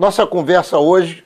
Nossa conversa hoje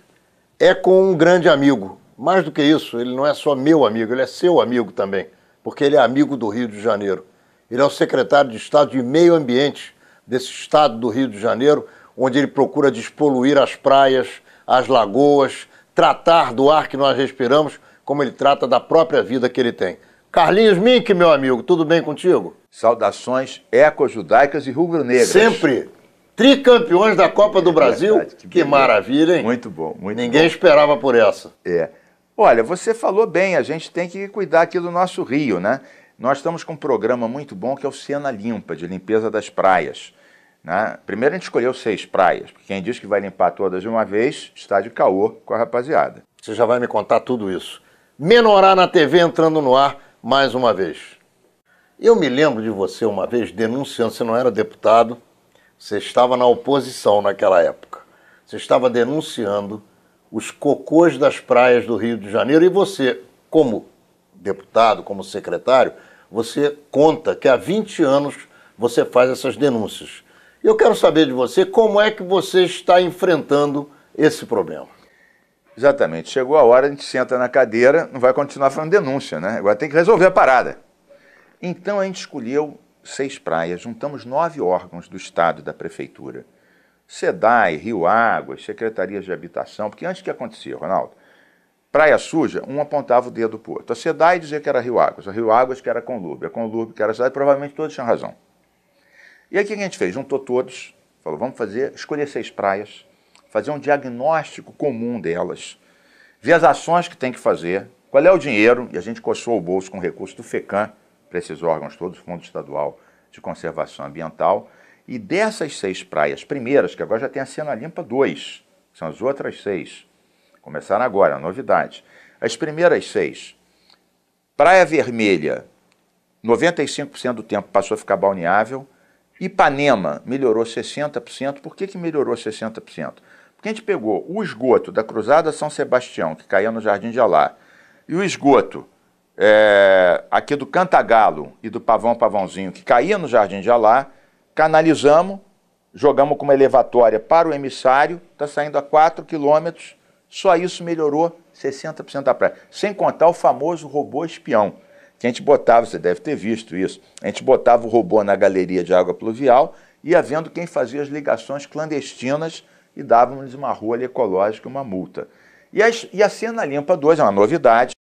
é com um grande amigo. Mais do que isso, ele não é só meu amigo, ele é seu amigo também, porque ele é amigo do Rio de Janeiro. Ele é o secretário de Estado de Meio Ambiente desse estado do Rio de Janeiro, onde ele procura despoluir as praias, as lagoas, tratar do ar que nós respiramos, como ele trata da própria vida que ele tem. Carlinhos Mink, meu amigo, tudo bem contigo? Saudações eco-judaicas e rubro-negras. Sempre! tricampeões da Copa do é Brasil. Verdade, que, que maravilha, hein? Muito bom, muito Ninguém bom. esperava por essa. É. Olha, você falou bem, a gente tem que cuidar aqui do nosso rio, né? Nós estamos com um programa muito bom que é o Cena Limpa, de limpeza das praias. Né? Primeiro a gente escolheu seis praias, porque quem diz que vai limpar todas de uma vez está de caô com a rapaziada. Você já vai me contar tudo isso. Menorá na TV entrando no ar mais uma vez. Eu me lembro de você uma vez denunciando, você não era deputado, você estava na oposição naquela época. Você estava denunciando os cocôs das praias do Rio de Janeiro e você, como deputado, como secretário, você conta que há 20 anos você faz essas denúncias. Eu quero saber de você como é que você está enfrentando esse problema. Exatamente. Chegou a hora, a gente senta na cadeira, não vai continuar falando denúncia, né? Agora tem que resolver a parada. Então a gente escolheu seis praias, juntamos nove órgãos do Estado e da Prefeitura. SEDAI, Rio Águas, Secretarias de Habitação, porque antes que acontecia, Ronaldo, Praia Suja, um apontava o dedo para o outro. A SEDAI dizia que era Rio Águas, a Rio Águas que era Conlube, a Conlube que era SEDAI, provavelmente todos tinham razão. E aí o que a gente fez? Juntou todos, falou, vamos fazer, escolher seis praias, fazer um diagnóstico comum delas, ver as ações que tem que fazer, qual é o dinheiro, e a gente coçou o bolso com o recurso do FECAM, para esses órgãos todos, Fundo Estadual de Conservação Ambiental. E dessas seis praias primeiras, que agora já tem a Cena Limpa 2, são as outras seis. Começaram agora, novidade. As primeiras seis. Praia Vermelha, 95% do tempo passou a ficar balneável. Ipanema melhorou 60%. Por que, que melhorou 60%? Porque a gente pegou o esgoto da Cruzada São Sebastião, que caía no Jardim de Alá, e o esgoto é, aqui do Cantagalo e do Pavão Pavãozinho, que caía no Jardim de Alá, canalizamos, jogamos com uma elevatória para o emissário, está saindo a 4 quilômetros, só isso melhorou 60% da praia. Sem contar o famoso robô espião, que a gente botava, você deve ter visto isso, a gente botava o robô na galeria de água pluvial, ia vendo quem fazia as ligações clandestinas e dávamos uma rua ecológica, uma multa. E a, e a Cena Limpa 2 é uma novidade,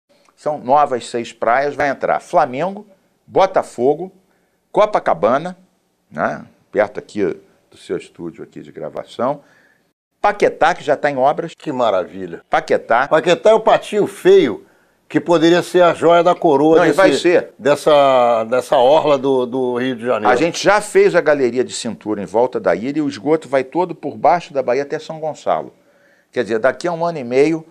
são novas seis praias, vai entrar Flamengo, Botafogo, Copacabana, né, perto aqui do seu estúdio aqui de gravação, Paquetá, que já está em obras. Que maravilha. Paquetá. Paquetá é o patinho feio que poderia ser a joia da coroa Não, desse, vai ser. Dessa, dessa orla do, do Rio de Janeiro. A gente já fez a galeria de cintura em volta da ilha e o esgoto vai todo por baixo da Bahia até São Gonçalo. Quer dizer, daqui a um ano e meio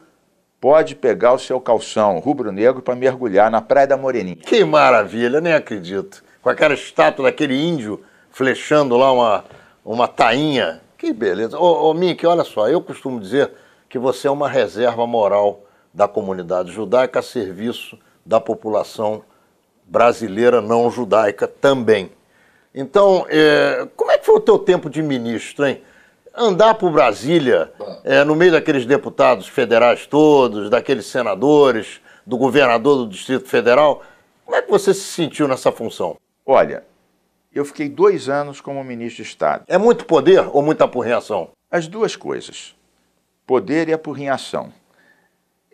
pode pegar o seu calção rubro-negro para mergulhar na Praia da Moreninha. Que maravilha, nem acredito. Com aquela estátua daquele índio flechando lá uma, uma tainha. Que beleza. Ô, ô Mink, olha só, eu costumo dizer que você é uma reserva moral da comunidade judaica a serviço da população brasileira não judaica também. Então, é, como é que foi o teu tempo de ministro, hein? andar por Brasília, ah. é, no meio daqueles deputados federais todos, daqueles senadores, do governador do Distrito Federal, como é que você se sentiu nessa função? Olha, eu fiquei dois anos como ministro de Estado. É muito poder ou muita apurrinhação? As duas coisas, poder e apurrinhação.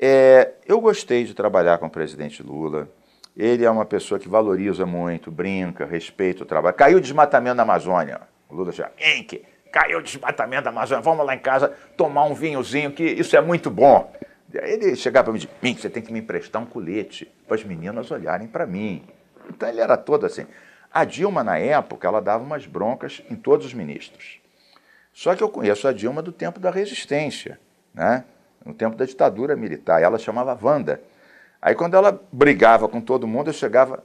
É, eu gostei de trabalhar com o presidente Lula. Ele é uma pessoa que valoriza muito, brinca, respeita o trabalho. Caiu o desmatamento na Amazônia. O Lula já, enque, caiu o desmatamento da Amazônia, vamos lá em casa tomar um vinhozinho, que isso é muito bom. Ele chegava para mim e dizia, Pim, você tem que me emprestar um colete para as meninas olharem para mim. Então ele era todo assim. A Dilma, na época, ela dava umas broncas em todos os ministros. Só que eu conheço a Dilma do tempo da resistência, né? no tempo da ditadura militar. Ela chamava Wanda. Aí quando ela brigava com todo mundo, eu chegava,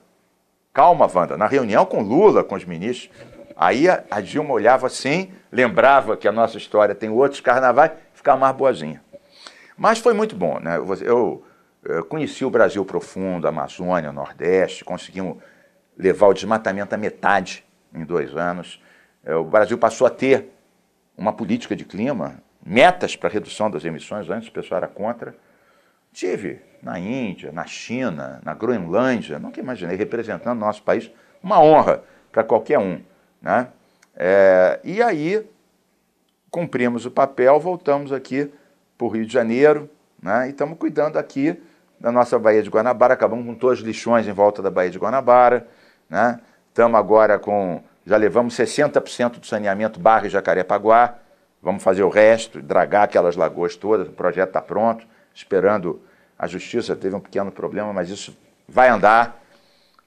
calma, Wanda, na reunião com Lula, com os ministros. Aí a Dilma olhava assim, lembrava que a nossa história tem outros carnavais, ficar mais boazinha. Mas foi muito bom, né? Eu, eu conheci o Brasil profundo, a Amazônia, o Nordeste, conseguimos levar o desmatamento à metade em dois anos. É, o Brasil passou a ter uma política de clima, metas para redução das emissões, antes o pessoal era contra. Tive na Índia, na China, na Groenlândia, nunca imaginei representando nosso país, uma honra para qualquer um. Né? É, e aí cumprimos o papel, voltamos aqui para o Rio de Janeiro né, e estamos cuidando aqui da nossa Baía de Guanabara. Acabamos com todos os lixões em volta da Baía de Guanabara. Né, estamos agora com. Já levamos 60% do saneamento Barra e Jacarepaguá. Vamos fazer o resto, dragar aquelas lagoas todas. O projeto está pronto, esperando a justiça. Teve um pequeno problema, mas isso vai andar.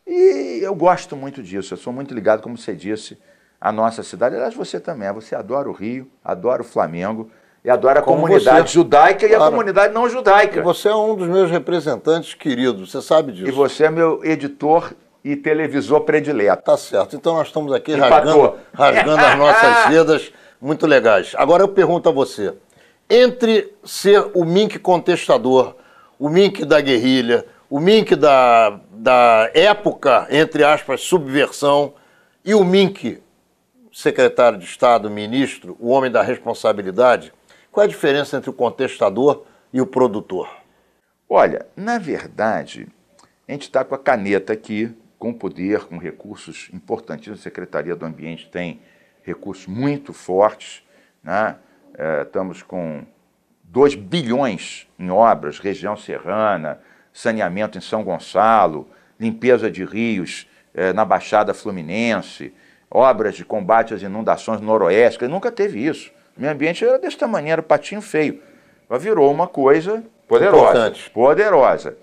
E eu gosto muito disso. Eu sou muito ligado, como você disse a nossa cidade. Aliás, você também. Você adora o Rio, adora o Flamengo e adora a Como comunidade você. judaica claro. e a comunidade não judaica. E você é um dos meus representantes queridos, você sabe disso. E você é meu editor e televisor predileto. Tá certo. Então nós estamos aqui Empatou. rasgando, rasgando as nossas sedas muito legais. Agora eu pergunto a você: entre ser o mink contestador, o mink da guerrilha, o mink da, da época, entre aspas, subversão, e o mink secretário de Estado, ministro, o homem da responsabilidade, qual é a diferença entre o contestador e o produtor? Olha, na verdade, a gente está com a caneta aqui, com poder, com recursos importantíssimos. A Secretaria do Ambiente tem recursos muito fortes. Né? É, estamos com 2 bilhões em obras, região serrana, saneamento em São Gonçalo, limpeza de rios é, na Baixada Fluminense, obras de combate às inundações noroeste, ele nunca teve isso. O meio ambiente era desse tamanho, era patinho feio. Mas virou uma coisa poderosa. Importante. Poderosa.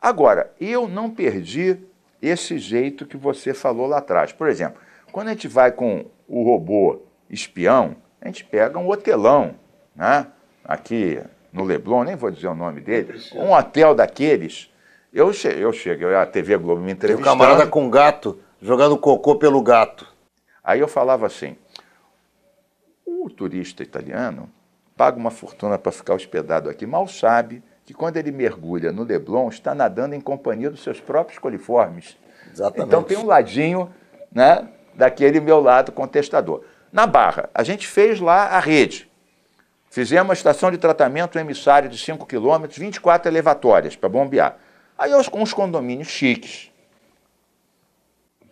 Agora, eu não perdi esse jeito que você falou lá atrás. Por exemplo, quando a gente vai com o robô espião, a gente pega um hotelão, né? aqui no Leblon, nem vou dizer o nome dele, um hotel daqueles. Eu, che eu chego, a TV Globo me entrevistou. Tem um camarada com gato, jogando cocô pelo gato. Aí eu falava assim: o turista italiano paga uma fortuna para ficar hospedado aqui, mal sabe que quando ele mergulha no Leblon, está nadando em companhia dos seus próprios coliformes. Exatamente. Então tem um ladinho né, daquele meu lado contestador. Na Barra, a gente fez lá a rede. Fizemos uma estação de tratamento emissário de 5 quilômetros, 24 elevatórias para bombear. Aí uns condomínios chiques,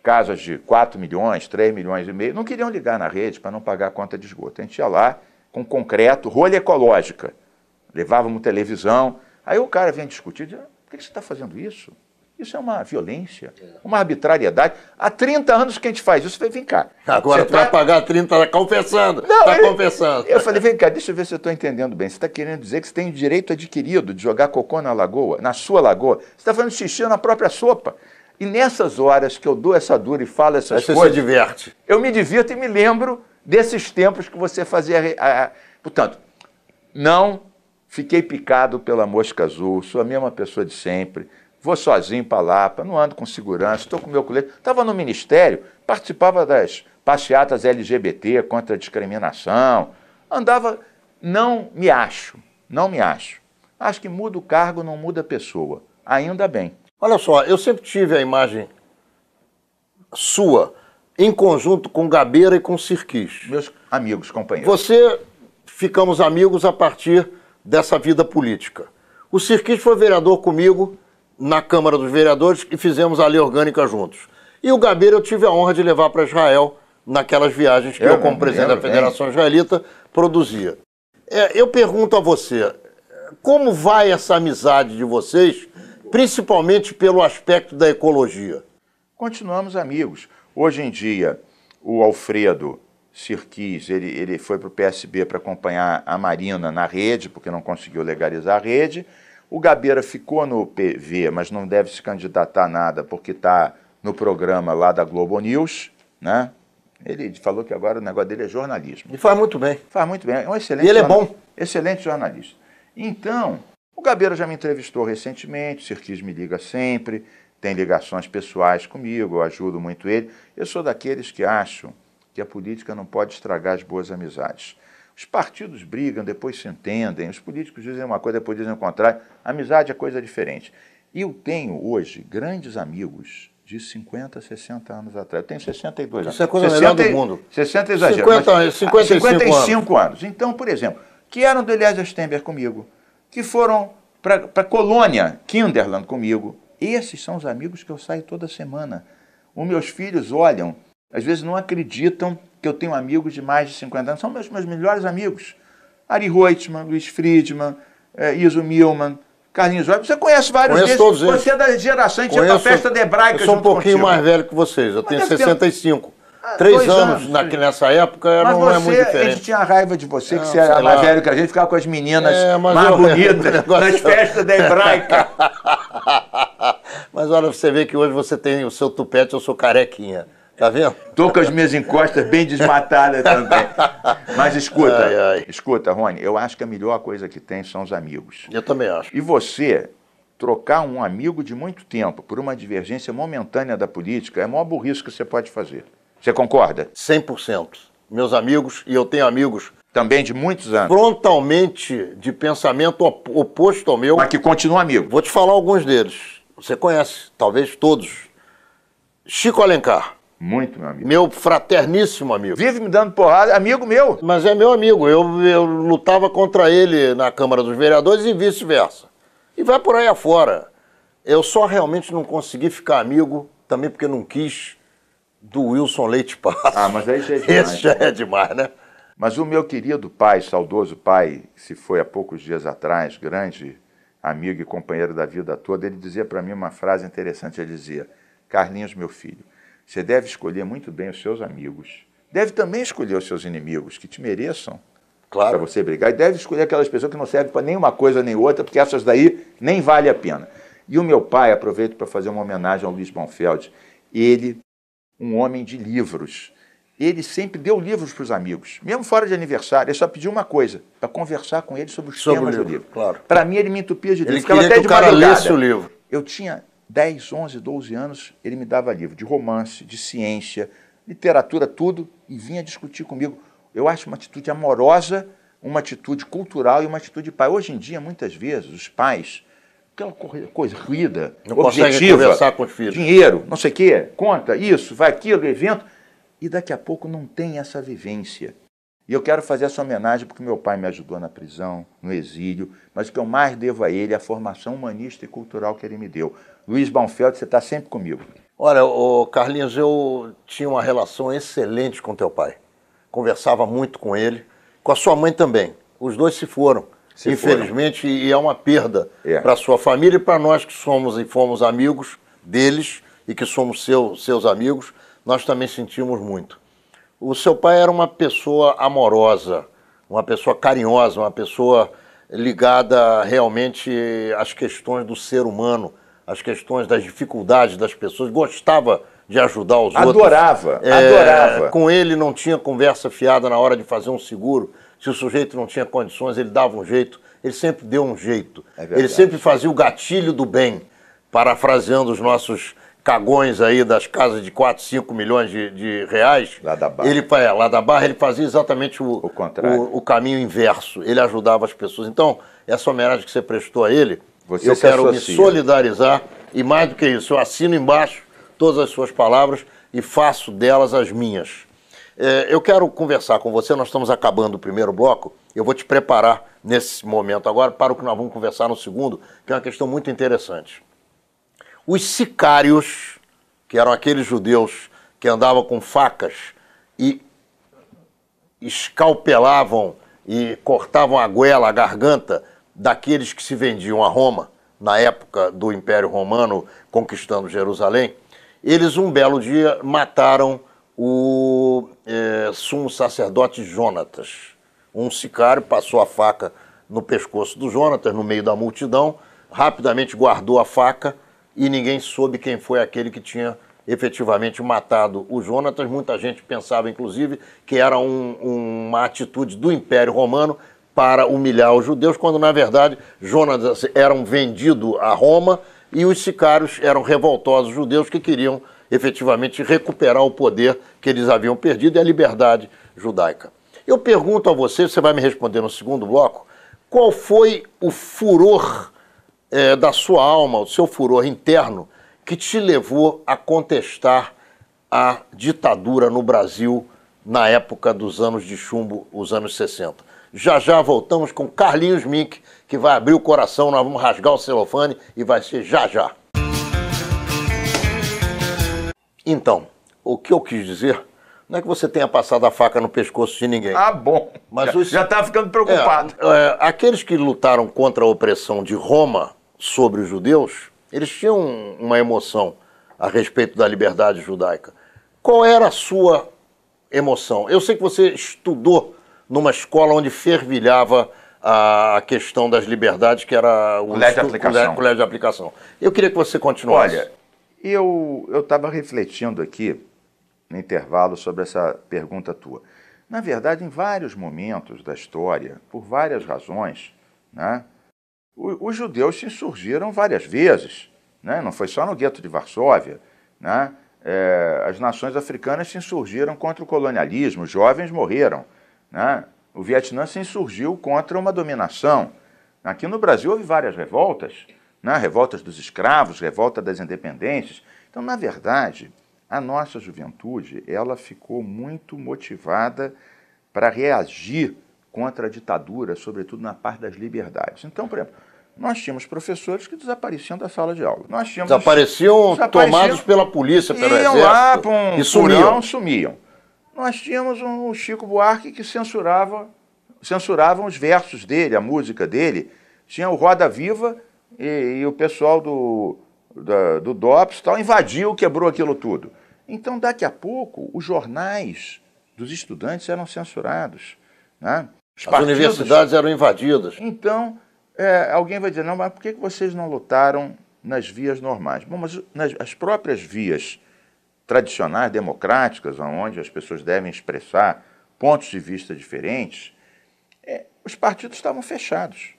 casas de 4 milhões, 3 milhões e meio, não queriam ligar na rede para não pagar a conta de esgoto. A gente ia lá com concreto, rolha ecológica. Levávamos televisão. Aí o cara vinha discutir, dizia, por que você está fazendo isso? Isso é uma violência, é. uma arbitrariedade. Há 30 anos que a gente faz isso. Eu falei, vem cá. Agora para tá... pagar 30, está confessando. Está confessando. Eu falei, vem cá, deixa eu ver se eu estou entendendo bem. Você está querendo dizer que você tem o direito adquirido de jogar cocô na lagoa, na sua lagoa. Você está fazendo xixi na própria sopa. E nessas horas que eu dou essa dura e falo essas Aí coisas. Você se diverte. Eu me divirto e me lembro desses tempos que você fazia. A... Portanto, não fiquei picado pela mosca azul, sou a mesma pessoa de sempre. Vou sozinho para Lapa, não ando com segurança, estou com meu colete. Estava no ministério, participava das passeatas LGBT contra a discriminação. Andava, não me acho, não me acho. Acho que muda o cargo, não muda a pessoa. Ainda bem. Olha só, eu sempre tive a imagem sua em conjunto com Gabeira e com Sirquis. Meus amigos, companheiros. Você ficamos amigos a partir dessa vida política. O Sirquis foi vereador comigo na Câmara dos Vereadores e fizemos a lei orgânica juntos. E o Gabeira eu tive a honra de levar para Israel naquelas viagens que eu, é, eu como presidente da Federação bem. Israelita, produzia. É, eu pergunto a você, como vai essa amizade de vocês principalmente pelo aspecto da ecologia? Continuamos amigos. Hoje em dia, o Alfredo Sirquis, ele, ele foi para o PSB para acompanhar a Marina na rede, porque não conseguiu legalizar a rede. O Gabeira ficou no PV, mas não deve se candidatar a nada, porque está no programa lá da Globo News, né? Ele falou que agora o negócio dele é jornalismo. E faz muito bem. Faz muito bem. É um excelente. E ele é bom. Excelente jornalista. Então, o Gabeira já me entrevistou recentemente, o Sirquis me liga sempre, tem ligações pessoais comigo, eu ajudo muito ele. Eu sou daqueles que acham que a política não pode estragar as boas amizades. Os partidos brigam, depois se entendem, os políticos dizem uma coisa, depois dizem o contrário. Amizade é coisa diferente. E eu tenho hoje grandes amigos de 50, 60 anos atrás. Eu tenho 62 anos. Isso é a coisa 60, melhor do mundo. 60 exagero. 50, mas, 55, 55 anos. anos. Então, por exemplo, que eram do Elias Stember comigo que foram para a colônia Kinderland comigo. Esses são os amigos que eu saio toda semana. Os meus filhos olham, às vezes não acreditam que eu tenho amigos de mais de 50 anos. São meus, meus melhores amigos. Ari Reutemann, Luiz Friedman, eh, Iso Milman, Carlinhos Você conhece vários Conheço deles. Todos você eles. é da geração, a gente ia a festa de hebraica Eu sou um pouquinho contigo. mais velho que vocês, eu Mas tenho 65. Ter... Ah, Três anos, anos. Na, nessa época mas não você, é muito diferente. A gente tinha raiva de você, que você era mais velho que a gente, ficava com as meninas é, mais eu, bonitas eu, nas festas da hebraica. mas olha, você vê que hoje você tem o seu tupete, eu sou carequinha. Tá vendo? Tô com as minhas encostas bem desmatadas também. Mas escuta, ai, ai. escuta, Rony, eu acho que a melhor coisa que tem são os amigos. Eu também acho. E você trocar um amigo de muito tempo por uma divergência momentânea da política é a maior burrice que você pode fazer. Você concorda? 100%. Meus amigos, e eu tenho amigos. Também de muitos anos. Frontalmente de pensamento oposto ao meu. Mas que continua amigo. Vou te falar alguns deles. Você conhece, talvez todos. Chico Alencar. Muito, meu amigo. Meu fraterníssimo amigo. Vive me dando porrada, amigo meu. Mas é meu amigo. Eu, eu lutava contra ele na Câmara dos Vereadores e vice-versa. E vai por aí afora. Eu só realmente não consegui ficar amigo, também porque não quis do Wilson Leite Passos. Ah, mas aí já é demais. Esse já é demais, né? Mas o meu querido pai, saudoso pai, que se foi há poucos dias atrás, grande amigo e companheiro da vida toda, ele dizia para mim uma frase interessante. Ele dizia: Carlinhos, meu filho, você deve escolher muito bem os seus amigos. Deve também escolher os seus inimigos, que te mereçam. Claro. Para você brigar. E deve escolher aquelas pessoas que não servem para nenhuma coisa nem outra, porque essas daí nem vale a pena. E o meu pai, aproveito para fazer uma homenagem ao Luiz Bonfeld, ele um homem de livros. Ele sempre deu livros para os amigos, mesmo fora de aniversário. Ele só pediu uma coisa, para conversar com ele sobre os sobre temas livro, do livro. Claro. Para mim, ele me entupia de livros. Ele ficava até que de o cara madrugada. lesse o livro. Eu tinha 10, 11, 12 anos, ele me dava livro de romance, de ciência, literatura, tudo, e vinha discutir comigo. Eu acho uma atitude amorosa, uma atitude cultural e uma atitude de pai. Hoje em dia, muitas vezes, os pais aquela é coisa ruída, não objetiva, conversar com os filhos. dinheiro, não sei o quê, conta, isso, vai aquilo, evento, e daqui a pouco não tem essa vivência. E eu quero fazer essa homenagem porque meu pai me ajudou na prisão, no exílio, mas o que eu mais devo a ele é a formação humanista e cultural que ele me deu. Luiz Baumfeld, você está sempre comigo. Olha, Carlinhos, eu tinha uma relação excelente com teu pai. Conversava muito com ele, com a sua mãe também. Os dois se foram. Se Infelizmente, foram. e é uma perda é. para sua família e para nós que somos e fomos amigos deles e que somos seu, seus amigos, nós também sentimos muito. O seu pai era uma pessoa amorosa, uma pessoa carinhosa, uma pessoa ligada realmente às questões do ser humano, às questões das dificuldades das pessoas, gostava de ajudar os adorava, outros. Adorava, é, adorava. Com ele não tinha conversa fiada na hora de fazer um seguro, se o sujeito não tinha condições, ele dava um jeito. Ele sempre deu um jeito. É ele sempre fazia o gatilho do bem, parafraseando os nossos cagões aí das casas de 4, 5 milhões de, de reais. Lá da Barra. Ele, é, lá da Barra, ele fazia exatamente o, o, contrário. O, o caminho inverso. Ele ajudava as pessoas. Então, essa homenagem que você prestou a ele, você eu quero associa. me solidarizar. E mais do que isso, eu assino embaixo todas as suas palavras e faço delas as minhas. É, eu quero conversar com você, nós estamos acabando o primeiro bloco, eu vou te preparar nesse momento agora para o que nós vamos conversar no segundo, que é uma questão muito interessante. Os sicários, que eram aqueles judeus que andavam com facas e escalpelavam e cortavam a goela, a garganta daqueles que se vendiam a Roma na época do Império Romano conquistando Jerusalém, eles um belo dia mataram o é, sumo sacerdote Jonatas. Um sicário passou a faca no pescoço do Jonatas, no meio da multidão, rapidamente guardou a faca e ninguém soube quem foi aquele que tinha efetivamente matado o Jonatas. Muita gente pensava, inclusive, que era um, uma atitude do Império Romano para humilhar os judeus, quando na verdade Jonatas era um vendido a Roma e os sicários eram revoltosos judeus que queriam efetivamente recuperar o poder que eles haviam perdido e a liberdade judaica. Eu pergunto a você, você vai me responder no segundo bloco, qual foi o furor é, da sua alma, o seu furor interno, que te levou a contestar a ditadura no Brasil na época dos anos de chumbo, os anos 60. Já já voltamos com Carlinhos Mink, que vai abrir o coração, nós vamos rasgar o celofane e vai ser já já. Então, o que eu quis dizer não é que você tenha passado a faca no pescoço de ninguém. Ah, bom. Mas já, os... ficando preocupado. É, é, aqueles que lutaram contra a opressão de Roma sobre os judeus, eles tinham uma emoção a respeito da liberdade judaica. Qual era a sua emoção? Eu sei que você estudou numa escola onde fervilhava a questão das liberdades, que era o colégio, estudo, de, aplicação. colégio de aplicação. Eu queria que você continuasse. Olha, e eu estava refletindo aqui, no intervalo, sobre essa pergunta tua. Na verdade, em vários momentos da história, por várias razões, né, os judeus se insurgiram várias vezes. Né? Não foi só no gueto de Varsóvia. Né? É, as nações africanas se insurgiram contra o colonialismo, jovens morreram. Né? O Vietnã se insurgiu contra uma dominação. Aqui no Brasil houve várias revoltas né? revoltas dos escravos, revolta das independências. Então, na verdade, a nossa juventude ela ficou muito motivada para reagir contra a ditadura, sobretudo na parte das liberdades. Então, por exemplo, nós tínhamos professores que desapareciam da sala de aula. Nós tínhamos desapareciam, desapareciam tomados pela polícia, pelo iam exército. lá para um e sumiam. Furão, sumiam. Nós tínhamos um Chico Buarque que censurava, censuravam os versos dele, a música dele. Tinha o Roda Viva, e, e o pessoal do, da, do DOPS tal, invadiu, quebrou aquilo tudo. Então, daqui a pouco, os jornais dos estudantes eram censurados. Né? As partidos, universidades eram invadidas. Então, é, alguém vai dizer, não, mas por que vocês não lutaram nas vias normais? Bom, mas nas, as próprias vias tradicionais, democráticas, onde as pessoas devem expressar pontos de vista diferentes, é, os partidos estavam fechados.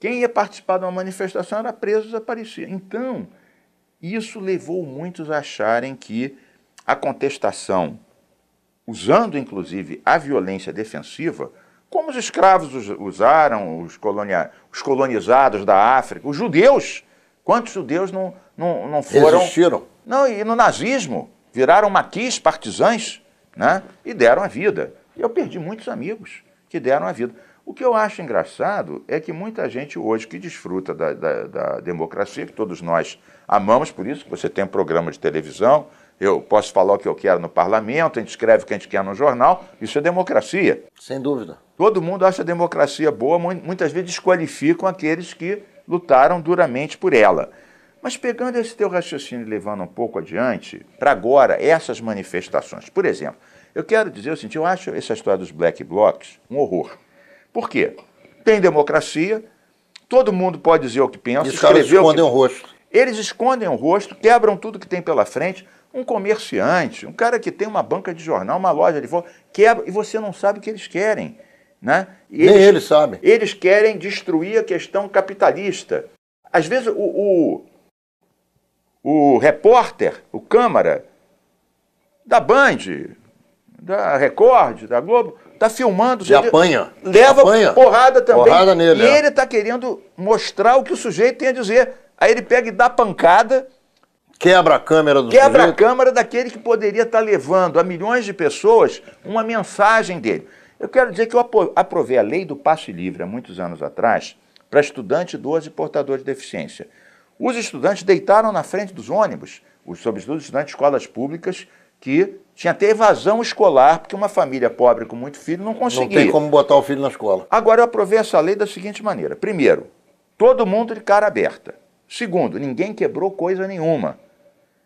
Quem ia participar de uma manifestação era preso, desaparecia. Então, isso levou muitos a acharem que a contestação, usando inclusive a violência defensiva, como os escravos usaram, os, colonia, os colonizados da África, os judeus. Quantos judeus não, não, não foram. Existiram. Não, e no nazismo, viraram maquis, partizães, né? E deram a vida. E eu perdi muitos amigos que deram a vida. O que eu acho engraçado é que muita gente hoje que desfruta da, da, da democracia, que todos nós amamos, por isso que você tem um programa de televisão, eu posso falar o que eu quero no parlamento, a gente escreve o que a gente quer no jornal, isso é democracia. Sem dúvida. Todo mundo acha a democracia boa, muitas vezes desqualificam aqueles que lutaram duramente por ela. Mas pegando esse teu raciocínio e levando um pouco adiante, para agora, essas manifestações. Por exemplo, eu quero dizer o seguinte, eu acho essa história dos black blocs um horror. Por quê? Tem democracia, todo mundo pode dizer o que pensa. E os caras escondem o, que... o rosto. Eles escondem o rosto, quebram tudo que tem pela frente. Um comerciante, um cara que tem uma banca de jornal, uma loja de voo, quebra e você não sabe o que eles querem. Né? E eles, Nem eles sabem. Eles querem destruir a questão capitalista. Às vezes o, o, o repórter, o Câmara, da Band, da Record, da Globo, tá filmando. Ele apanha. Leva apanha. porrada também. Porrada nele. E é. ele tá querendo mostrar o que o sujeito tem a dizer. Aí ele pega e dá pancada. Quebra a câmera do Quebra sujeito. a câmera daquele que poderia estar tá levando a milhões de pessoas uma mensagem dele. Eu quero dizer que eu aprovei a lei do passe livre há muitos anos atrás para estudante, idoso e portador de deficiência. Os estudantes deitaram na frente dos ônibus, os sobretudo estudantes de escolas públicas que tinha até evasão escolar, porque uma família pobre com muito filho não conseguia. Não tem como botar o filho na escola. Agora, eu aprovei essa lei da seguinte maneira: primeiro, todo mundo de cara aberta. Segundo, ninguém quebrou coisa nenhuma.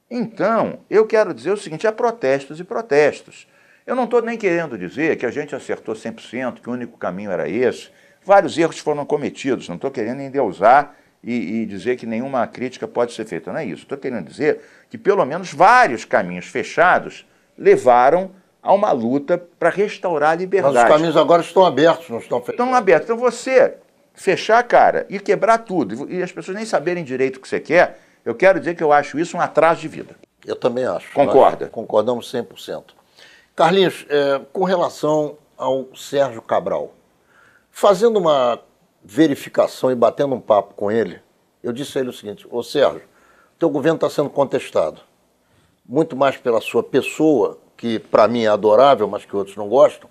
Então, eu quero dizer o seguinte: há protestos e protestos. Eu não estou nem querendo dizer que a gente acertou 100%, que o único caminho era esse. Vários erros foram cometidos, não estou querendo endeusar e, e dizer que nenhuma crítica pode ser feita, não é isso. Estou querendo dizer que pelo menos vários caminhos fechados levaram a uma luta para restaurar a liberdade. Mas os caminhos agora estão abertos, não estão fechados. Estão abertos. Então você fechar a cara e quebrar tudo, e as pessoas nem saberem direito o que você quer, eu quero dizer que eu acho isso um atraso de vida. Eu também acho. Concorda? Concordamos 100%. Carlinhos, é, com relação ao Sérgio Cabral, fazendo uma verificação e batendo um papo com ele, eu disse a ele o seguinte, ô Sérgio, teu governo está sendo contestado muito mais pela sua pessoa, que para mim é adorável, mas que outros não gostam,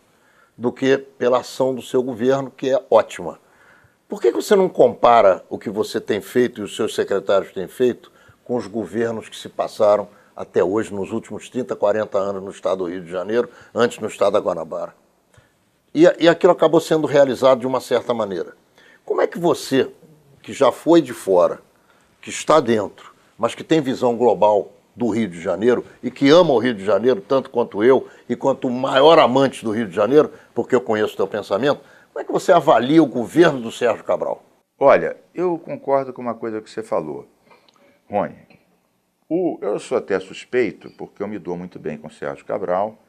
do que pela ação do seu governo, que é ótima. Por que você não compara o que você tem feito e os seus secretários têm feito com os governos que se passaram até hoje, nos últimos 30, 40 anos no estado do Rio de Janeiro, antes no estado da Guanabara? E, e aquilo acabou sendo realizado de uma certa maneira. Como é que você, que já foi de fora, que está dentro, mas que tem visão global do Rio de Janeiro e que ama o Rio de Janeiro tanto quanto eu e quanto o maior amante do Rio de Janeiro, porque eu conheço o teu pensamento, como é que você avalia o governo do Sérgio Cabral? Olha, eu concordo com uma coisa que você falou, Rony. O, eu sou até suspeito, porque eu me dou muito bem com o Sérgio Cabral,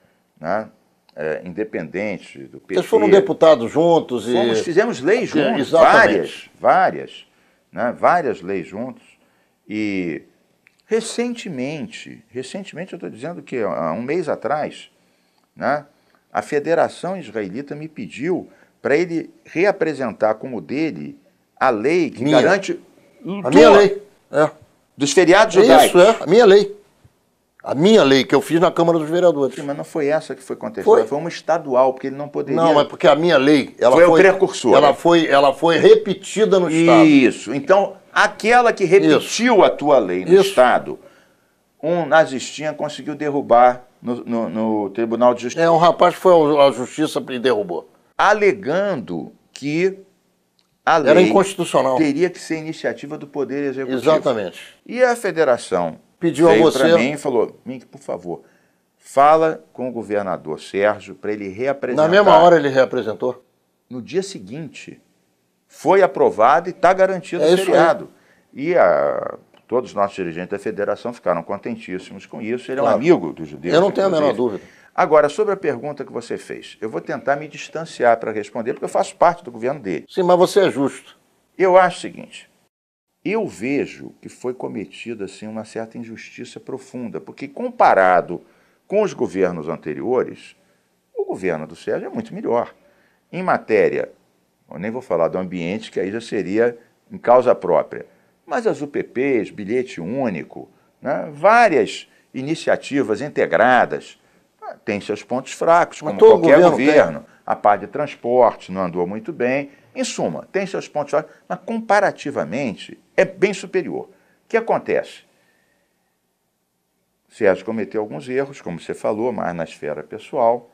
né? É, independente do PT. Vocês foram deputados juntos e. Fomos, fizemos leis juntos, várias, várias, né? várias leis juntos. E Recentemente, recentemente eu estou dizendo que há um mês atrás, né, a Federação Israelita me pediu para ele reapresentar como dele a lei que minha. garante a minha lei é. dos feriados é judaicos. Isso, é, a minha lei. A minha lei que eu fiz na Câmara dos Vereadores. Sim, mas não foi essa que foi contestada, foi. foi uma estadual, porque ele não poderia. Não, mas porque a minha lei. Ela foi, foi o precursor. Ela foi, ela foi repetida no Isso. Estado. Isso. Então, Aquela que repetiu Isso. a tua lei no Isso. Estado, um nazistinha conseguiu derrubar no, no, no, Tribunal de Justiça. É, um rapaz foi à justiça e derrubou. Alegando que a lei Era inconstitucional. teria que ser iniciativa do Poder Executivo. Exatamente. E a federação pediu veio a você. para mim e falou: Mink, por favor, fala com o governador Sérgio para ele reapresentar. Na mesma hora ele reapresentou? No dia seguinte foi aprovado e está garantido é o feriado. E a, todos os nossos dirigentes da federação ficaram contentíssimos com isso. Ele claro. é um amigo do judeu. Eu não tenho inclusive. a menor dúvida. Agora, sobre a pergunta que você fez, eu vou tentar me distanciar para responder, porque eu faço parte do governo dele. Sim, mas você é justo. Eu acho o seguinte: eu vejo que foi cometida assim, uma certa injustiça profunda, porque comparado com os governos anteriores, o governo do Sérgio é muito melhor. Em matéria eu nem vou falar do ambiente, que aí já seria em causa própria. Mas as UPPs, bilhete único, né, várias iniciativas integradas, né, tem seus pontos fracos, como qualquer governo. governo. A parte de transporte não andou muito bem. Em suma, tem seus pontos fracos, mas comparativamente é bem superior. O que acontece? Sérgio cometeu alguns erros, como você falou, mas na esfera pessoal.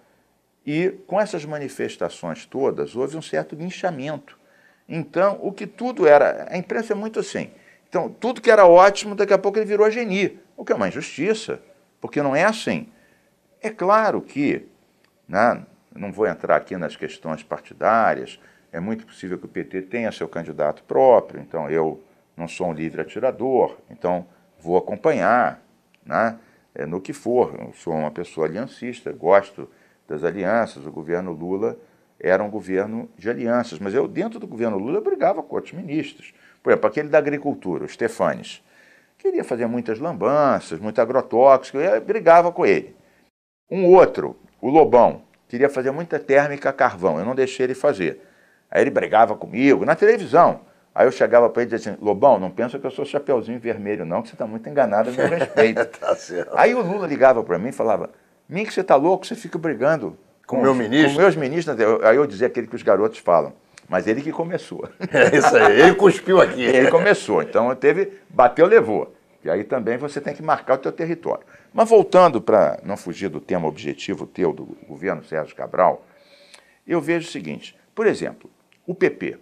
E com essas manifestações todas, houve um certo linchamento. Então, o que tudo era. A imprensa é muito assim. Então, tudo que era ótimo, daqui a pouco ele virou geni, o que é uma injustiça, porque não é assim. É claro que, né, não vou entrar aqui nas questões partidárias, é muito possível que o PT tenha seu candidato próprio, então eu não sou um livre atirador, então vou acompanhar né, é no que for. Eu sou uma pessoa aliancista, gosto das alianças. O governo Lula era um governo de alianças, mas eu, dentro do governo Lula, eu brigava com outros ministros. Por exemplo, aquele da agricultura, o Stefanes. Queria fazer muitas lambanças, muito agrotóxico, eu brigava com ele. Um outro, o Lobão, queria fazer muita térmica a carvão, eu não deixei ele fazer. Aí ele brigava comigo, na televisão. Aí eu chegava para ele e dizia assim, Lobão, não pensa que eu sou chapeuzinho vermelho não, que você está muito enganado a meu respeito. tá Aí o Lula ligava para mim e falava, nem que você está louco, você fica brigando. Com, os meu ministro? Com meus ministros. Aí eu dizia aquele que os garotos falam. Mas ele que começou. É isso aí, ele cuspiu aqui. ele começou, então teve, bateu, levou. E aí também você tem que marcar o teu território. Mas voltando para não fugir do tema objetivo teu, do governo Sérgio Cabral, eu vejo o seguinte, por exemplo, o PP,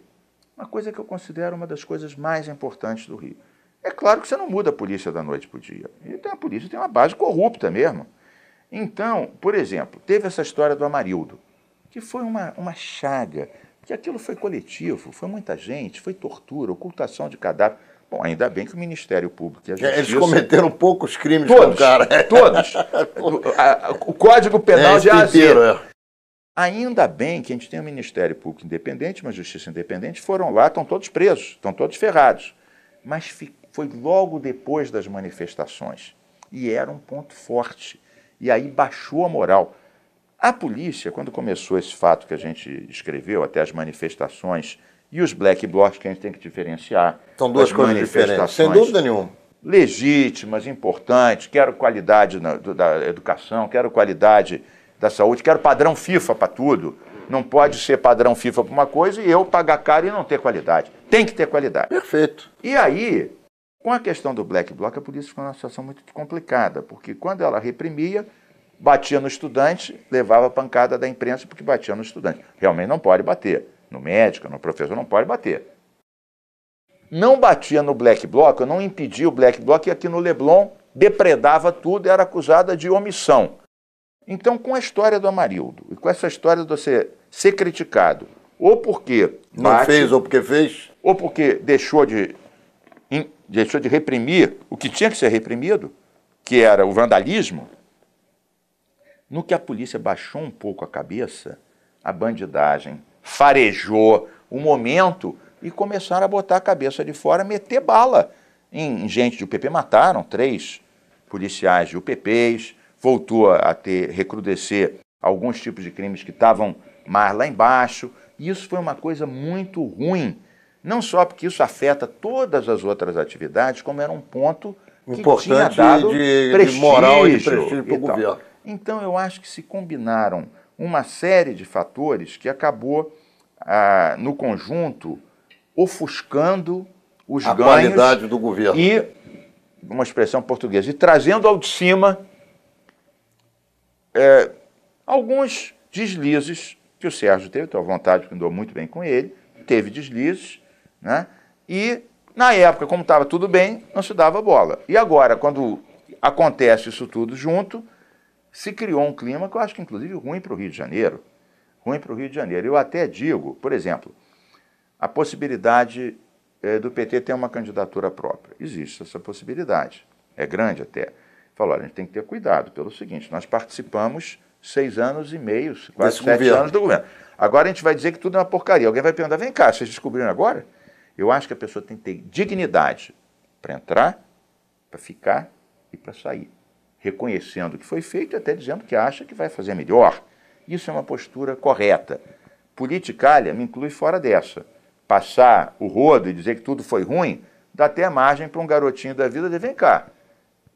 uma coisa que eu considero uma das coisas mais importantes do Rio. É claro que você não muda a polícia da noite para o dia. E tem a polícia tem uma base corrupta mesmo. Então, por exemplo, teve essa história do Amarildo, que foi uma, uma chaga, que aquilo foi coletivo, foi muita gente, foi tortura, ocultação de cadáver. Bom, ainda bem que o Ministério Público e a é, Justiça... Eles cometeram poucos crimes todos, cara. Todos, o, o Código Penal é, já... Inteiro, é. Ainda bem que a gente tem um Ministério Público independente, uma Justiça independente, foram lá, estão todos presos, estão todos ferrados. Mas foi logo depois das manifestações. E era um ponto forte e aí baixou a moral. A polícia, quando começou esse fato que a gente escreveu, até as manifestações e os black blocs que a gente tem que diferenciar. São duas coisas diferentes, sem dúvida nenhuma. Legítimas, importantes, quero qualidade na, do, da educação, quero qualidade da saúde, quero padrão FIFA para tudo. Não pode ser padrão FIFA para uma coisa e eu pagar caro e não ter qualidade. Tem que ter qualidade. Perfeito. E aí, com a questão do black bloc, a é polícia ficou numa situação muito complicada, porque quando ela reprimia, batia no estudante, levava a pancada da imprensa porque batia no estudante. Realmente não pode bater. No médico, no professor, não pode bater. Não batia no black bloc, não impedia o black bloc, e aqui no Leblon depredava tudo e era acusada de omissão. Então, com a história do Amarildo e com essa história de você ser criticado, ou porque. Bate, não fez, ou porque fez? Ou porque deixou de, deixou de reprimir o que tinha que ser reprimido, que era o vandalismo. No que a polícia baixou um pouco a cabeça, a bandidagem farejou o momento e começaram a botar a cabeça de fora, meter bala em gente de UPP. Mataram três policiais de UPPs, voltou a ter recrudescer alguns tipos de crimes que estavam mais lá embaixo. Isso foi uma coisa muito ruim não só porque isso afeta todas as outras atividades, como era um ponto que importante tinha dado de, prestígio, de moral e prestígio para o governo. Então, eu acho que se combinaram uma série de fatores que acabou, ah, no conjunto, ofuscando os a ganhos. A qualidade do governo. E, uma expressão portuguesa, e trazendo ao de cima é, alguns deslizes que o Sérgio teve, estou à vontade, porque andou muito bem com ele, teve deslizes né? E, na época, como estava tudo bem, não se dava bola. E agora, quando acontece isso tudo junto, se criou um clima que eu acho que, inclusive, ruim para o Rio de Janeiro. Ruim para o Rio de Janeiro. Eu até digo, por exemplo, a possibilidade eh, do PT ter uma candidatura própria. Existe essa possibilidade. É grande até. Falou, a gente tem que ter cuidado pelo seguinte: nós participamos seis anos e meio, quase Desse sete governo. anos do governo. Agora a gente vai dizer que tudo é uma porcaria. Alguém vai perguntar: vem cá, vocês descobriram agora? Eu acho que a pessoa tem que ter dignidade para entrar, para ficar e para sair, reconhecendo o que foi feito e até dizendo que acha que vai fazer melhor. Isso é uma postura correta. Politicalha me inclui fora dessa. Passar o rodo e dizer que tudo foi ruim dá até margem para um garotinho da vida de vem cá.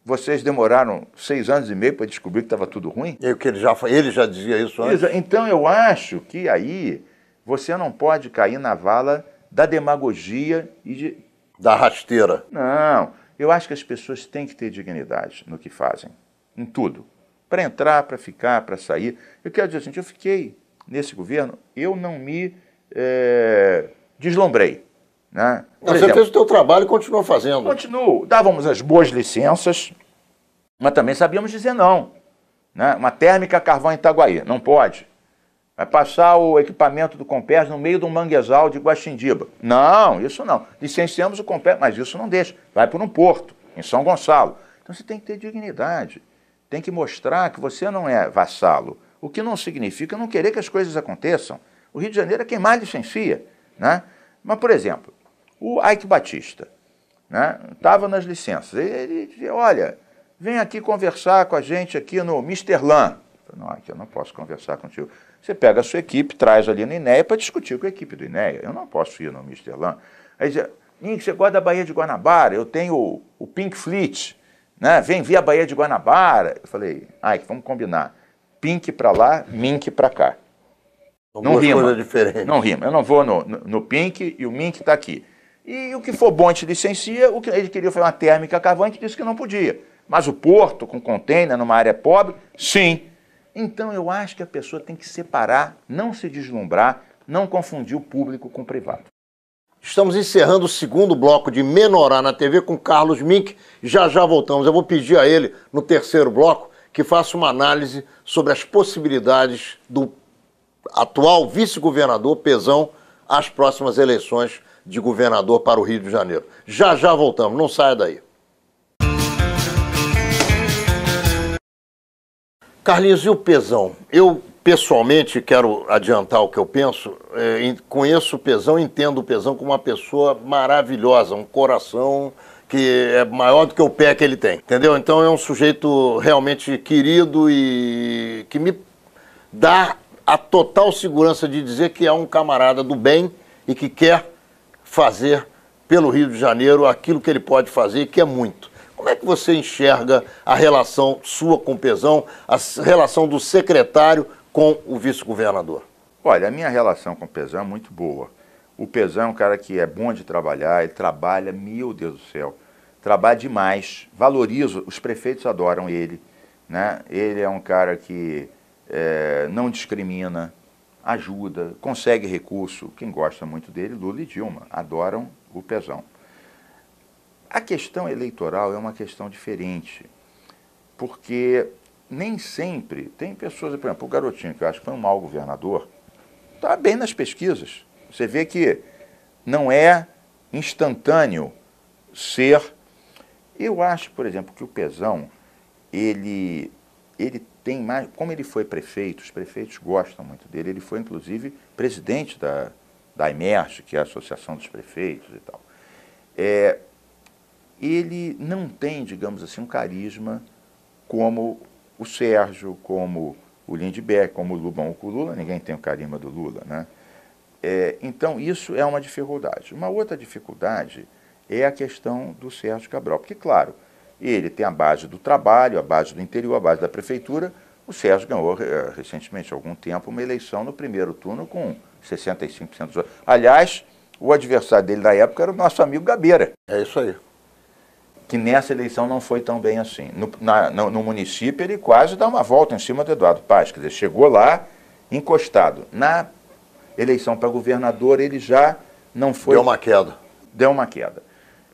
Vocês demoraram seis anos e meio para descobrir que estava tudo ruim? Eu, que ele, já, ele já dizia isso antes. Então eu acho que aí você não pode cair na vala da demagogia e de. Da rasteira. Não. Eu acho que as pessoas têm que ter dignidade no que fazem, em tudo. Para entrar, para ficar, para sair. Eu quero dizer assim, eu fiquei nesse governo, eu não me é, deslumbrei. Né? Mas exemplo, você fez o seu trabalho e continuou fazendo. Continuo. Dávamos as boas licenças, mas também sabíamos dizer não. Né? Uma térmica carvão em Itaguaí, não pode. Vai passar o equipamento do Compers no meio de um manguezal de Guaxindiba. Não, isso não. Licenciamos o Compers, mas isso não deixa. Vai para um porto, em São Gonçalo. Então você tem que ter dignidade. Tem que mostrar que você não é vassalo. O que não significa não querer que as coisas aconteçam. O Rio de Janeiro é quem mais licencia. Né? Mas, por exemplo, o Ike Batista estava né? nas licenças. Ele dizia, olha, vem aqui conversar com a gente aqui no Mr. Lan. Eu falei, não, Ike, eu não posso conversar contigo. Você pega a sua equipe, traz ali no INEA para discutir com a equipe do INEA. Eu não posso ir no Mr. Lan. Aí dizia, Nick, você gosta da Bahia de Guanabara? Eu tenho o, Pink Fleet, né? Vem ver a Bahia de Guanabara. Eu falei, ai, vamos combinar. Pink para lá, Mink para cá. não rima. Não rima. Eu não vou no, no, no Pink e o Mink está aqui. E o que for bom, a gente licencia. O que ele queria foi uma térmica cavante, disse que não podia. Mas o porto, com container, numa área pobre, sim. Então eu acho que a pessoa tem que separar, não se deslumbrar, não confundir o público com o privado. Estamos encerrando o segundo bloco de Menorar na TV com Carlos Mink. Já já voltamos. Eu vou pedir a ele, no terceiro bloco, que faça uma análise sobre as possibilidades do atual vice-governador Pezão às próximas eleições de governador para o Rio de Janeiro. Já já voltamos, não saia daí. Carlinhos, e o Pesão? Eu, pessoalmente, quero adiantar o que eu penso. É, conheço o Pesão, entendo o Pesão como uma pessoa maravilhosa, um coração que é maior do que o pé que ele tem, entendeu? Então é um sujeito realmente querido e que me dá a total segurança de dizer que é um camarada do bem e que quer fazer pelo Rio de Janeiro aquilo que ele pode fazer, que é muito. Como é que você enxerga a relação sua com o Pezão, a relação do secretário com o vice-governador? Olha, a minha relação com o Pezão é muito boa. O Pezão é um cara que é bom de trabalhar, ele trabalha, meu Deus do céu, trabalha demais, valorizo, os prefeitos adoram ele. Né? Ele é um cara que é, não discrimina, ajuda, consegue recurso. Quem gosta muito dele, Lula e Dilma, adoram o Pezão. A questão eleitoral é uma questão diferente, porque nem sempre tem pessoas, por exemplo, o garotinho que eu acho que foi um mau governador, está bem nas pesquisas. Você vê que não é instantâneo ser. Eu acho, por exemplo, que o Pezão, ele, ele tem mais. Como ele foi prefeito, os prefeitos gostam muito dele, ele foi inclusive presidente da, da IMERS, que é a Associação dos Prefeitos e tal. É, ele não tem, digamos assim, um carisma como o Sérgio, como o Lindbergh, como o Lubão, com o Lula, ninguém tem o carisma do Lula, né? É, então, isso é uma dificuldade. Uma outra dificuldade é a questão do Sérgio Cabral, porque, claro, ele tem a base do trabalho, a base do interior, a base da prefeitura. O Sérgio ganhou eh, recentemente, há algum tempo, uma eleição no primeiro turno com 65% dos votos. Aliás, o adversário dele da época era o nosso amigo Gabeira. É isso aí que nessa eleição não foi tão bem assim. No, na, no, no, município, ele quase dá uma volta em cima do Eduardo Paz, quer dizer, chegou lá encostado. Na eleição para governador, ele já não foi. Deu uma queda. Deu uma queda.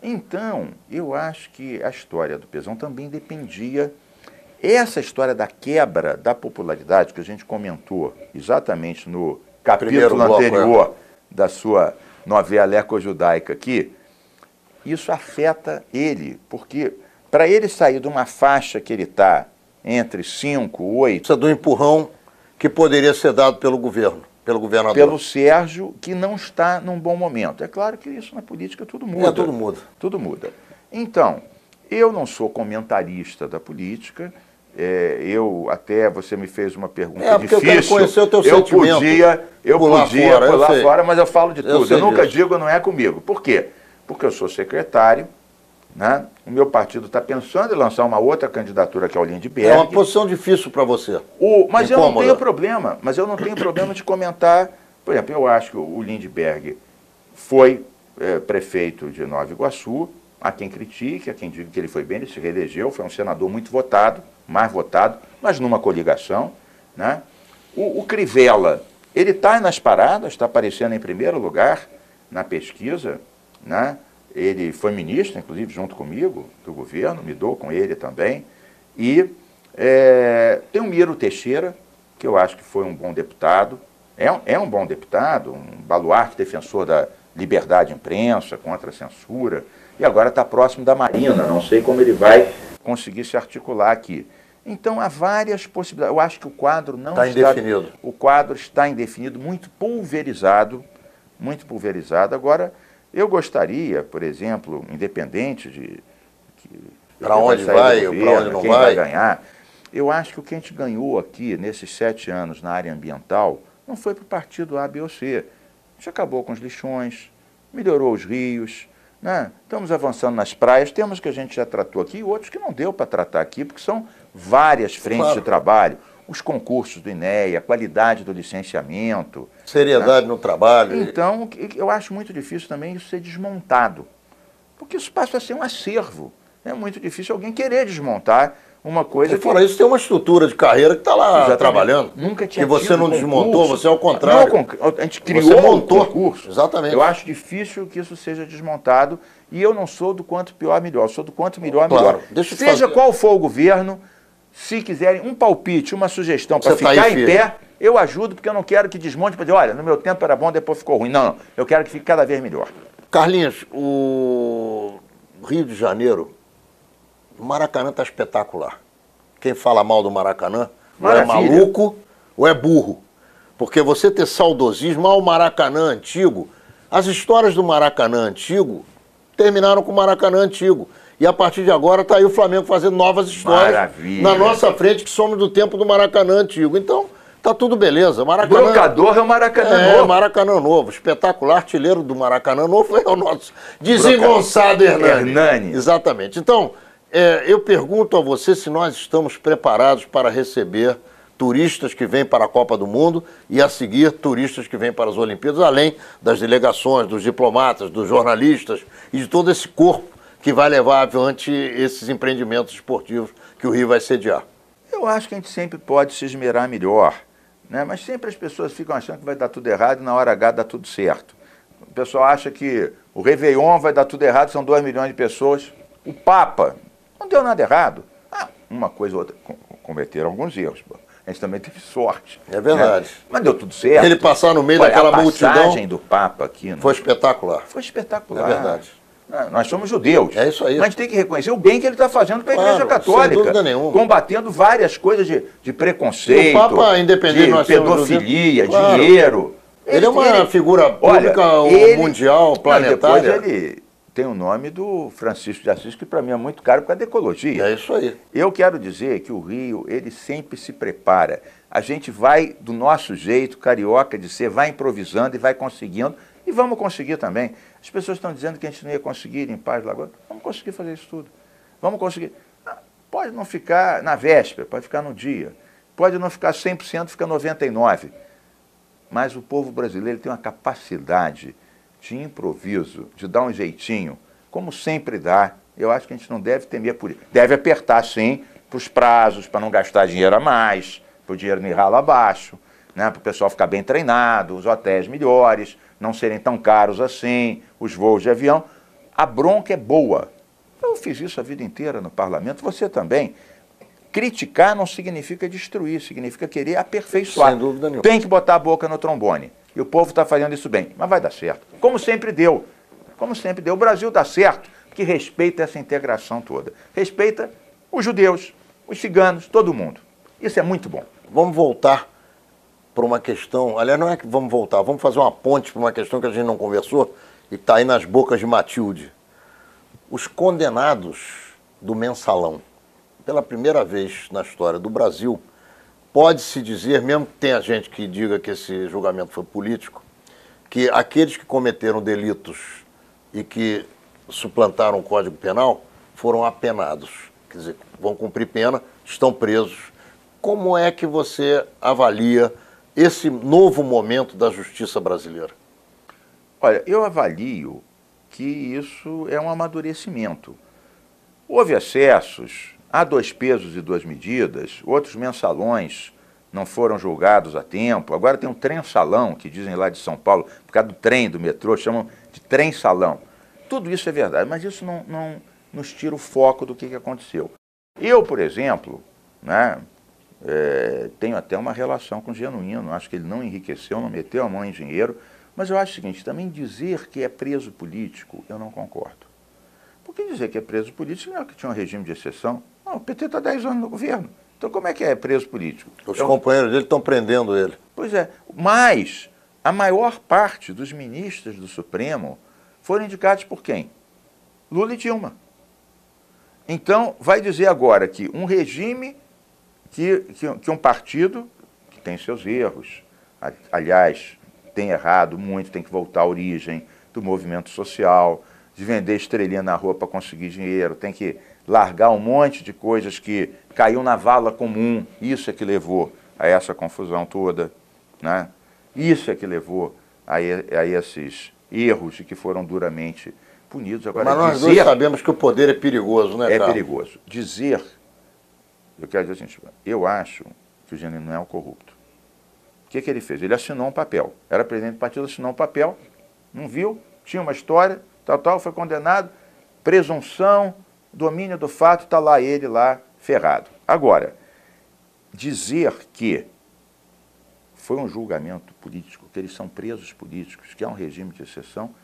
Então, eu acho que a história do Pesão também dependia. Essa história da quebra da popularidade, que a gente comentou exatamente no capítulo é. anterior é. da sua novela eco-judaica aqui, isso afeta ele, porque para ele sair de uma faixa que ele está entre 5, 8... Precisa do empurrão que poderia ser dado pelo governo, pelo governador. Pelo Sérgio, que não está num bom momento. É claro que isso na política tudo é, muda. É, tudo muda. Tudo muda. Então, eu não sou comentarista da política, é, eu até você me fez uma pergunta é, difícil. Eu quero conhecer o teu eu podia, eu pular podia fora, pular eu fora, mas eu falo de tudo. Eu, eu nunca disso. digo não é comigo. Por quê? porque eu sou secretário, né? o meu partido está pensando em lançar uma outra candidatura que é o Lindbergh. É uma posição difícil para você. O, mas Incômoda. eu não tenho problema, mas eu não tenho problema de comentar. Por exemplo, eu acho que o Lindbergh foi é, prefeito de Nova Iguaçu, há quem critique, há quem diga que ele foi bem, ele se reelegeu, foi um senador muito votado, mais votado, mas numa coligação. Né? O, o Crivella, ele está nas paradas, está aparecendo em primeiro lugar na pesquisa, né? ele foi ministro, inclusive, junto comigo, do governo, me dou com ele também, e é, tem o Miro Teixeira, que eu acho que foi um bom deputado, é um, é um bom deputado, um baluarte defensor da liberdade de imprensa, contra a censura, e agora está próximo da Marina, não sei como ele vai conseguir se articular aqui. Então há várias possibilidades. Eu acho que o quadro não tá está indefinido. O quadro está indefinido, muito pulverizado, muito pulverizado. Agora eu gostaria, por exemplo, independente de. Para onde vai, vai para onde não quem vai. vai ganhar. Eu acho que o que a gente ganhou aqui nesses sete anos na área ambiental não foi para o partido A, B ou C. A gente acabou com os lixões, melhorou os rios, né? estamos avançando nas praias, temos que a gente já tratou aqui e outros que não deu para tratar aqui, porque são várias frentes claro. de trabalho os concursos do INEA, a qualidade do licenciamento. Seriedade né? no trabalho. Então, eu acho muito difícil também isso ser desmontado, porque isso passa a ser um acervo. É muito difícil alguém querer desmontar uma coisa. E fora que... isso, tem uma estrutura de carreira que está lá Exatamente. trabalhando. Nunca tinha. E você não desmontou, você é o contrário. Não, a gente criou você montou. o concurso. Exatamente. Eu acho difícil que isso seja desmontado e eu não sou do quanto pior, melhor. Eu sou do quanto melhor, claro. melhor. Deixa seja fazer... qual for o governo, se quiserem um palpite, uma sugestão para tá ficar tá em pé, eu ajudo, porque eu não quero que desmonte para dizer, olha, no meu tempo era bom, depois ficou ruim. Não, não. Eu quero que fique cada vez melhor. Carlinhos, o Rio de Janeiro, o Maracanã está espetacular. Quem fala mal do Maracanã Maravilha. ou é maluco ou é burro. Porque você ter saudosismo ao ah, Maracanã antigo, as histórias do Maracanã antigo terminaram com o Maracanã antigo. E a partir de agora está aí o Flamengo fazendo novas histórias Maravilha. na nossa frente, que somos do tempo do Maracanã antigo. Então, tá tudo beleza. Maracanã. Brocador é o Maracanã é, Novo. É, Maracanã Novo. Espetacular artilheiro do Maracanã Novo é o nosso desengonçado Hernani. Hernani. Exatamente. Então, é, eu pergunto a você se nós estamos preparados para receber turistas que vêm para a Copa do Mundo e a seguir turistas que vêm para as Olimpíadas, além das delegações, dos diplomatas, dos jornalistas e de todo esse corpo que vai levar avante esses empreendimentos esportivos que o Rio vai sediar? Eu acho que a gente sempre pode se esmerar melhor, né? mas sempre as pessoas ficam achando que vai dar tudo errado e na hora H dá tudo certo. O pessoal acha que o Réveillon vai dar tudo errado, são 2 milhões de pessoas. O Papa, não deu nada errado. Ah, uma coisa ou outra, cometeram alguns erros. A gente também teve sorte. É né? verdade. Né? Mas deu tudo certo. Ele passar no meio Olha, daquela multidão. A passagem do Papa aqui. No... Né? Foi espetacular. Foi espetacular. É verdade. Ah, nós somos judeus. É isso aí. Mas a gente tem que reconhecer o bem que ele está fazendo para a claro, Igreja Católica. Sem dúvida nenhuma. Combatendo várias coisas de, de preconceito. O Papa, é independente, de pedofilia, claro. dinheiro. Ele, ele, é uma ele, figura pública olha, ele, mundial, planetária. Não, ele tem o nome do Francisco de Assis, que para mim é muito caro por causa da ecologia. É isso aí. Eu quero dizer que o Rio, ele sempre se prepara. A gente vai do nosso jeito carioca de ser, vai improvisando e vai conseguindo. E vamos conseguir também. As pessoas estão dizendo que a gente não ia conseguir limpar as agora. Vamos conseguir fazer isso tudo. Vamos conseguir. Ah, pode não ficar na véspera, pode ficar no dia. Pode não ficar 100%, fica 99%. Mas o povo brasileiro tem uma capacidade de improviso, de dar um jeitinho, como sempre dá. Eu acho que a gente não deve temer por isso. Deve apertar, sim, para os prazos, para não gastar dinheiro a mais, para o dinheiro não ir ralo abaixo, né, para o pessoal ficar bem treinado, os hotéis melhores, não serem tão caros assim, os voos de avião. A bronca é boa. Eu fiz isso a vida inteira no parlamento, você também. Criticar não significa destruir, significa querer aperfeiçoar. Sem dúvida nenhuma. Tem que botar a boca no trombone. E o povo está fazendo isso bem. Mas vai dar certo. Como sempre deu. Como sempre deu. O Brasil dá certo, que respeita essa integração toda. Respeita os judeus, os ciganos, todo mundo. Isso é muito bom. Vamos voltar para uma questão. Aliás, não é que vamos voltar, vamos fazer uma ponte para uma questão que a gente não conversou e está aí nas bocas de Matilde. Os condenados do mensalão, pela primeira vez na história do Brasil, pode-se dizer, mesmo que tenha gente que diga que esse julgamento foi político, que aqueles que cometeram delitos e que suplantaram o Código Penal foram apenados. Quer dizer, vão cumprir pena, estão presos. Como é que você avalia esse novo momento da justiça brasileira? Olha, eu avalio que isso é um amadurecimento. Houve excessos, há dois pesos e duas medidas, outros mensalões não foram julgados a tempo. Agora tem um trem-salão, que dizem lá de São Paulo, por causa do trem, do metrô, chamam de trem-salão. Tudo isso é verdade, mas isso não, não nos tira o foco do que, que aconteceu. Eu, por exemplo, né, é, tenho até uma relação com o Genuíno, acho que ele não enriqueceu, não meteu a mão em dinheiro, mas eu acho o seguinte, também dizer que é preso político, eu não concordo. Porque dizer que é preso político não é que tinha um regime de exceção. Não, o PT está 10 anos no governo. Então como é que é preso político? Os então, companheiros dele estão prendendo ele. Pois é, mas a maior parte dos ministros do Supremo foram indicados por quem? Lula e Dilma. Então, vai dizer agora que um regime que, que, que um partido que tem seus erros, aliás, tem errado muito, tem que voltar à origem do movimento social, de vender estrelinha na rua para conseguir dinheiro, tem que largar um monte de coisas que caiu na vala comum. Isso é que levou a essa confusão toda. Né? Isso é que levou a, a esses erros e que foram duramente punidos. Agora, Mas nós dizer... dois sabemos que o poder é perigoso, né, é Carlos? É perigoso. Dizer eu quero dizer o seguinte, eu acho que o Janine não é um corrupto. O que, que ele fez? Ele assinou um papel. Era presidente do partido, assinou um papel, não viu, tinha uma história, tal, tal, foi condenado, presunção, domínio do fato, está lá ele, lá, ferrado. Agora, dizer que foi um julgamento político, que eles são presos políticos, que é um regime de exceção,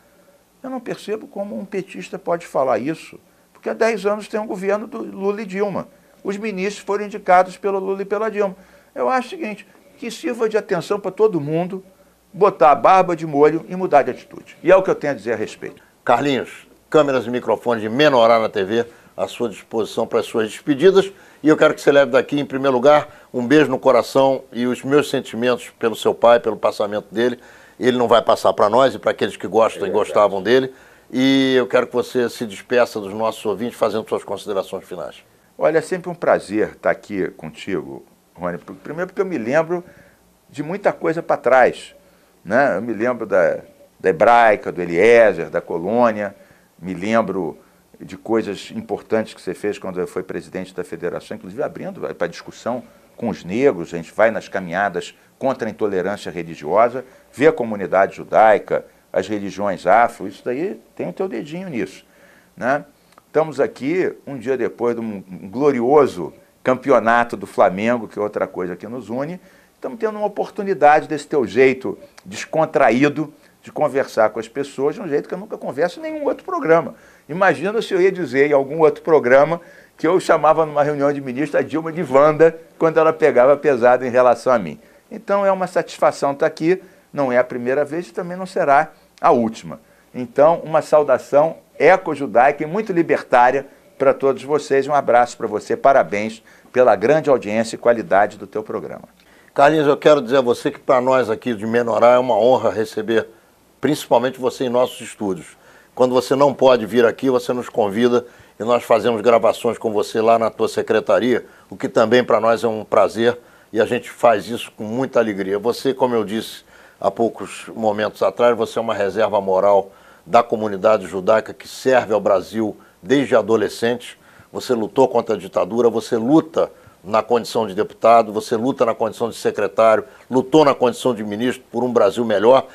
eu não percebo como um petista pode falar isso, porque há 10 anos tem um governo do Lula e Dilma os ministros foram indicados pelo Lula e pela Dilma. Eu acho o seguinte, que sirva de atenção para todo mundo botar a barba de molho e mudar de atitude. E é o que eu tenho a dizer a respeito. Carlinhos, câmeras e microfones de Menorá na TV à sua disposição para as suas despedidas. E eu quero que você leve daqui, em primeiro lugar, um beijo no coração e os meus sentimentos pelo seu pai, pelo passamento dele. Ele não vai passar para nós e para aqueles que gostam é e gostavam dele. E eu quero que você se despeça dos nossos ouvintes fazendo suas considerações finais. Olha, é sempre um prazer estar aqui contigo, Rony. Primeiro porque eu me lembro de muita coisa para trás. Né? Eu me lembro da, da Hebraica, do Eliezer, da Colônia, me lembro de coisas importantes que você fez quando foi presidente da federação, inclusive abrindo para discussão com os negros, a gente vai nas caminhadas contra a intolerância religiosa, vê a comunidade judaica, as religiões afro, isso daí tem o teu dedinho nisso. Né? Estamos aqui um dia depois de um glorioso campeonato do Flamengo, que é outra coisa que nos une. Estamos tendo uma oportunidade desse teu jeito descontraído de conversar com as pessoas de um jeito que eu nunca converso em nenhum outro programa. Imagina se eu ia dizer em algum outro programa que eu chamava numa reunião de ministro a Dilma de Wanda quando ela pegava pesado em relação a mim. Então é uma satisfação estar aqui, não é a primeira vez e também não será a última. Então, uma saudação eco-judaica e muito libertária para todos vocês. Um abraço para você, parabéns pela grande audiência e qualidade do teu programa. Carlinhos, eu quero dizer a você que para nós aqui de Menorá é uma honra receber principalmente você em nossos estúdios. Quando você não pode vir aqui, você nos convida e nós fazemos gravações com você lá na tua secretaria, o que também para nós é um prazer e a gente faz isso com muita alegria. Você, como eu disse há poucos momentos atrás, você é uma reserva moral da comunidade judaica que serve ao Brasil desde adolescente. Você lutou contra a ditadura, você luta na condição de deputado, você luta na condição de secretário, lutou na condição de ministro por um Brasil melhor,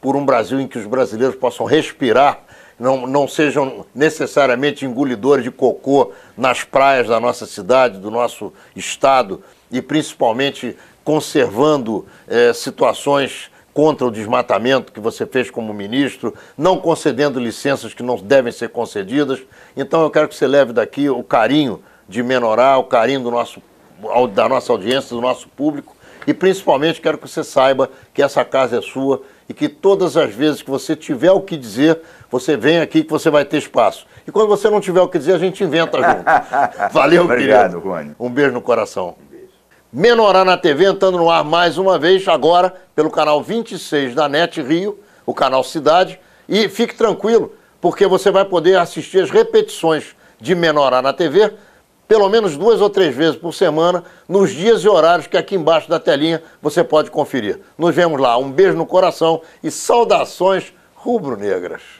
por um Brasil em que os brasileiros possam respirar, não, não sejam necessariamente engolidores de cocô nas praias da nossa cidade, do nosso estado, e principalmente conservando é, situações contra o desmatamento que você fez como ministro, não concedendo licenças que não devem ser concedidas. Então eu quero que você leve daqui o carinho de Menorá, o carinho do nosso, da nossa audiência, do nosso público. E principalmente quero que você saiba que essa casa é sua e que todas as vezes que você tiver o que dizer, você vem aqui que você vai ter espaço. E quando você não tiver o que dizer, a gente inventa junto. Valeu, Obrigado, querido. Obrigado, Um beijo no coração. Menorá na TV, entrando no ar mais uma vez, agora pelo canal 26 da NET Rio, o canal Cidade. E fique tranquilo, porque você vai poder assistir as repetições de Menorá na TV, pelo menos duas ou três vezes por semana, nos dias e horários que aqui embaixo da telinha você pode conferir. Nos vemos lá. Um beijo no coração e saudações rubro-negras.